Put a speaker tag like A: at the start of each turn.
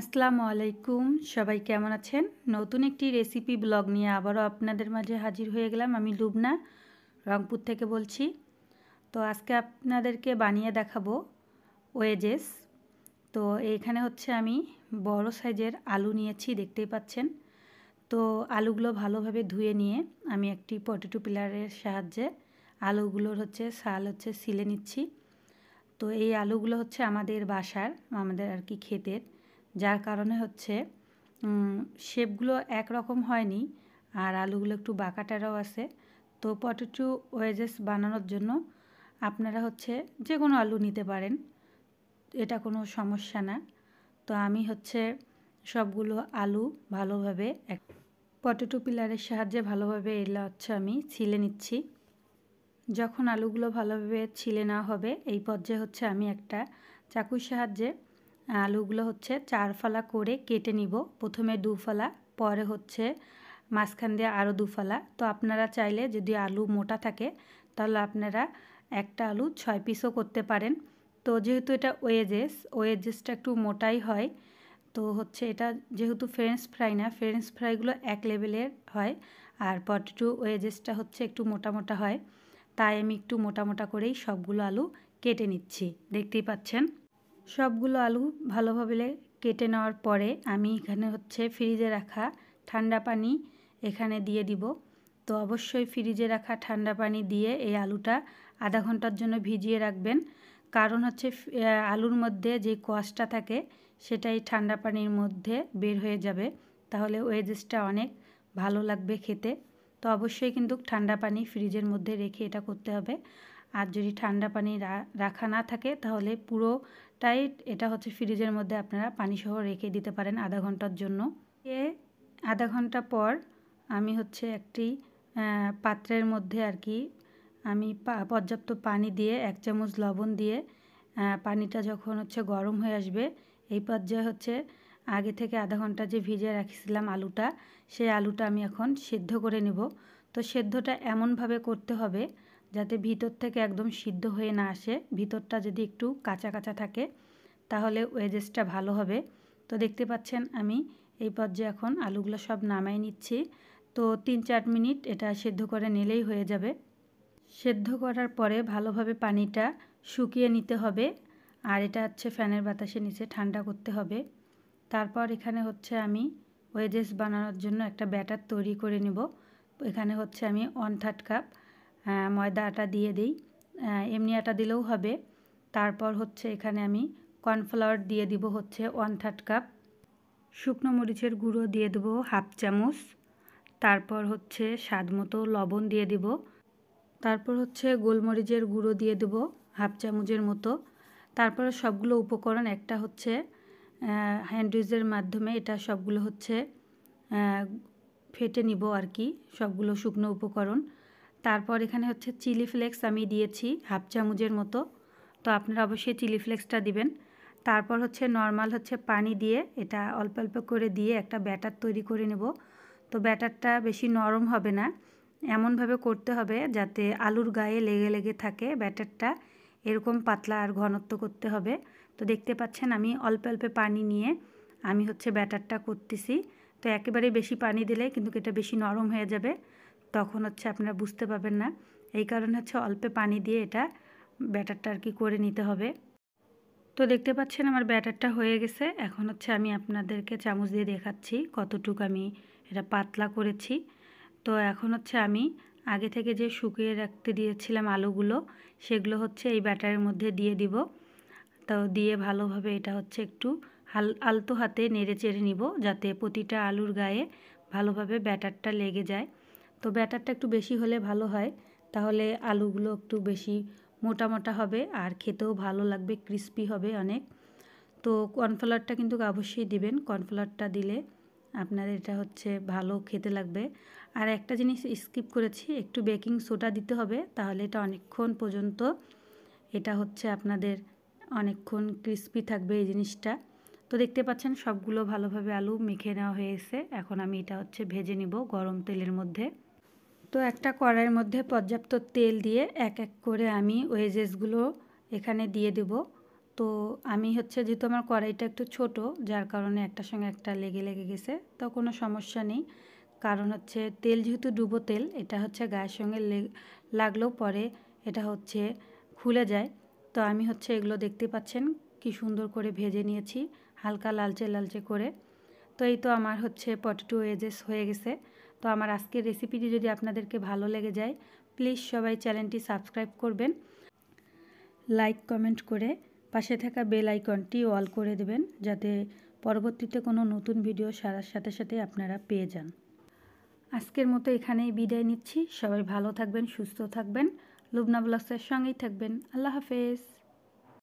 A: আসসালামু আলাইকুম সবাই কেমন আছেন নতুন একটি রেসিপি ব্লগ নিয়ে আবারও আপনাদের মাঝে হাজির হয়ে গেলাম আমি লুবনা রংপুর থেকে বলছি তো আজকে আপনাদেরকে বানিয়ে দেখাবো ওয়েজেস তো এইখানে হচ্ছে আমি বড় সাইজের আলু নিয়েছি দেখতেই পাচ্ছেন তো আলুগুলো ভালোভাবে ধুয়ে নিয়ে আমি একটি পটেটো পিলারের সাহায্যে আলুগুলোর হচ্ছে সাল হচ্ছে সিলে নিচ্ছি তো এই আলুগুলো হচ্ছে আমাদের বাসার আমাদের আর কি ক্ষেতের যার কারণে হচ্ছে শেপগুলো একরকম হয়নি আর আলুগুলো একটু বাঁকাটারাও আছে তো পটেটো ওয়েজেস বানানোর জন্য আপনারা হচ্ছে যে কোনো আলু নিতে পারেন এটা কোনো সমস্যা না তো আমি হচ্ছে সবগুলো আলু ভালোভাবে এক পটেটো পিলারের সাহায্যে ভালোভাবে এলে হচ্ছে আমি ছিলে নিচ্ছি যখন আলুগুলো ভালোভাবে ছিলে নেওয়া হবে এই পর্যায়ে হচ্ছে আমি একটা চাকুর সাহায্যে আলুগুলো হচ্ছে চার ফালা করে কেটে নিব প্রথমে দুফালা পরে হচ্ছে মাঝখান দিয়ে আরও দুফালা তো আপনারা চাইলে যদি আলু মোটা থাকে তাহলে আপনারা একটা আলু ছয় পিসও করতে পারেন তো যেহেতু এটা ওয়েজেস ওয়েজেসটা একটু মোটাই হয় তো হচ্ছে এটা যেহেতু ফ্রেঞ্চ ফ্রাই না ফ্রেঞ্চ ফ্রাইগুলো এক লেভেলের হয় আর পটেটো ওয়েজেসটা হচ্ছে একটু মোটা মোটা হয় তাই আমি একটু মোটা মোটা করেই সবগুলো আলু কেটে নিচ্ছি দেখতেই পাচ্ছেন সবগুলো আলু ভালোভাবে কেটে নেওয়ার পরে আমি এখানে হচ্ছে ফ্রিজে রাখা ঠান্ডা পানি এখানে দিয়ে দিব তো অবশ্যই ফ্রিজে রাখা ঠান্ডা পানি দিয়ে এই আলুটা আধা ঘন্টার জন্য ভিজিয়ে রাখবেন কারণ হচ্ছে আলুর মধ্যে যে কোয়াশটা থাকে সেটাই ঠান্ডা পানির মধ্যে বের হয়ে যাবে তাহলে ওয়েজেসটা অনেক ভালো লাগবে খেতে তো অবশ্যই কিন্তু ঠান্ডা পানি ফ্রিজের মধ্যে রেখে এটা করতে হবে আর যদি ঠান্ডা পানি রাখা না থাকে তাহলে পুরোটাই এটা হচ্ছে ফ্রিজের মধ্যে আপনারা পানিসহ রেখে দিতে পারেন আধা ঘন্টার জন্য এ আধা ঘন্টা পর আমি হচ্ছে একটি পাত্রের মধ্যে আর কি আমি পর্যাপ্ত পানি দিয়ে এক চামচ লবণ দিয়ে পানিটা যখন হচ্ছে গরম হয়ে আসবে এই পর্যায়ে হচ্ছে আগে থেকে আধা ঘন্টা যে ভিজে রাখছিলাম আলুটা সেই আলুটা আমি এখন সেদ্ধ করে নেব তো সেদ্ধটা এমনভাবে করতে হবে যাতে ভিতর থেকে একদম সিদ্ধ হয়ে না আসে ভিতরটা যদি একটু কাঁচা কাঁচা থাকে তাহলে ওয়েজেসটা ভালো হবে তো দেখতে পাচ্ছেন আমি এই পর্যায়ে এখন আলুগুলো সব নামাই নিচ্ছি তো তিন চার মিনিট এটা সেদ্ধ করে নিলেই হয়ে যাবে সেদ্ধ করার পরে ভালোভাবে পানিটা শুকিয়ে নিতে হবে আর এটা হচ্ছে ফ্যানের বাতাসে নিচে ঠান্ডা করতে হবে তারপর এখানে হচ্ছে আমি ওয়েজেস বানানোর জন্য একটা ব্যাটার তৈরি করে নেব এখানে হচ্ছে আমি ওয়ান থার্ড কাপ হ্যাঁ, ময়দা আটা দিয়ে দিই এমনি আটা দিলেও হবে তারপর হচ্ছে এখানে আমি কর্নফ্লাওয়ার দিয়ে দিব হচ্ছে ওয়ান থার্ড কাপ শুকনো মরিচের গুঁড়ো দিয়ে দেবো হাফ চামচ তারপর হচ্ছে স্বাদ মতো লবণ দিয়ে দেব তারপর হচ্ছে গোলমরিচের গুঁড়ো দিয়ে দেবো হাফ চামচের মতো তারপর সবগুলো উপকরণ একটা হচ্ছে হ্যান্ডউইজের মাধ্যমে এটা সবগুলো হচ্ছে ফেটে নিব আর কি সবগুলো শুকনো উপকরণ তারপর এখানে হচ্ছে চিলি ফ্লেক্স আমি দিয়েছি হাফ চামচের মতো তো আপনারা অবশ্যই চিলি ফ্লেক্সটা দিবেন তারপর হচ্ছে নর্মাল হচ্ছে পানি দিয়ে এটা অল্প অল্প করে দিয়ে একটা ব্যাটার তৈরি করে নেব তো ব্যাটারটা বেশি নরম হবে না এমনভাবে করতে হবে যাতে আলুর গায়ে লেগে লেগে থাকে ব্যাটারটা এরকম পাতলা আর ঘনত্ব করতে হবে তো দেখতে পাচ্ছেন আমি অল্প অল্প পানি নিয়ে আমি হচ্ছে ব্যাটারটা করতেছি তো একেবারে বেশি পানি দিলে কিন্তু এটা বেশি নরম হয়ে যাবে তখন হচ্ছে আপনারা বুঝতে পারবেন না এই কারণে হচ্ছে অল্পে পানি দিয়ে এটা ব্যাটারটা আর কি করে নিতে হবে তো দেখতে পাচ্ছেন আমার ব্যাটারটা হয়ে গেছে এখন হচ্ছে আমি আপনাদেরকে চামচ দিয়ে দেখাচ্ছি কতটুকু আমি এটা পাতলা করেছি তো এখন হচ্ছে আমি আগে থেকে যে শুকিয়ে রাখতে দিয়েছিলাম আলুগুলো সেগুলো হচ্ছে এই ব্যাটারের মধ্যে দিয়ে দিব তো দিয়ে ভালোভাবে এটা হচ্ছে একটু হাল আলতো হাতে নেড়ে চেড়ে নিব যাতে প্রতিটা আলুর গায়ে ভালোভাবে ব্যাটারটা লেগে যায় তো ব্যাটারটা একটু বেশি হলে ভালো হয় তাহলে আলুগুলো একটু বেশি মোটা মোটা হবে আর খেতেও ভালো লাগবে ক্রিস্পি হবে অনেক তো কর্নফ্লাওয়ারটা কিন্তু অবশ্যই দিবেন কর্নফ্লাওয়ারটা দিলে আপনার এটা হচ্ছে ভালো খেতে লাগবে আর একটা জিনিস স্কিপ করেছি একটু বেকিং সোডা দিতে হবে তাহলে এটা অনেকক্ষণ পর্যন্ত এটা হচ্ছে আপনাদের অনেকক্ষণ ক্রিস্পি থাকবে এই জিনিসটা তো দেখতে পাচ্ছেন সবগুলো ভালোভাবে আলু মেখে নেওয়া হয়েছে এখন আমি এটা হচ্ছে ভেজে নিব গরম তেলের মধ্যে তো একটা কড়াইয়ের মধ্যে পর্যাপ্ত তেল দিয়ে এক এক করে আমি ওয়েজেসগুলো এখানে দিয়ে দেব তো আমি হচ্ছে যেহেতু আমার কড়াইটা একটু ছোট যার কারণে একটার সঙ্গে একটা লেগে লেগে গেছে তো কোনো সমস্যা নেই কারণ হচ্ছে তেল যেহেতু ডুবো তেল এটা হচ্ছে গায়ের সঙ্গে লাগলেও পরে এটা হচ্ছে খুলে যায় তো আমি হচ্ছে এগুলো দেখতে পাচ্ছেন কি সুন্দর করে ভেজে নিয়েছি হালকা লালচে লালচে করে তো এই তো আমার হচ্ছে পটেটো এজেস হয়ে গেছে তো আমার আজকের রেসিপিটি যদি আপনাদেরকে ভালো লেগে যায় প্লিজ সবাই চ্যানেলটি সাবস্ক্রাইব করবেন লাইক কমেন্ট করে পাশে থাকা বেল আইকনটি অল করে দেবেন যাতে পরবর্তীতে কোনো নতুন ভিডিও সারার সাথে সাথে আপনারা পেয়ে যান আজকের মতো এখানেই বিদায় নিচ্ছি সবাই ভালো থাকবেন সুস্থ থাকবেন লুবনা ব্লগসের সঙ্গেই থাকবেন আল্লাহ হাফেজ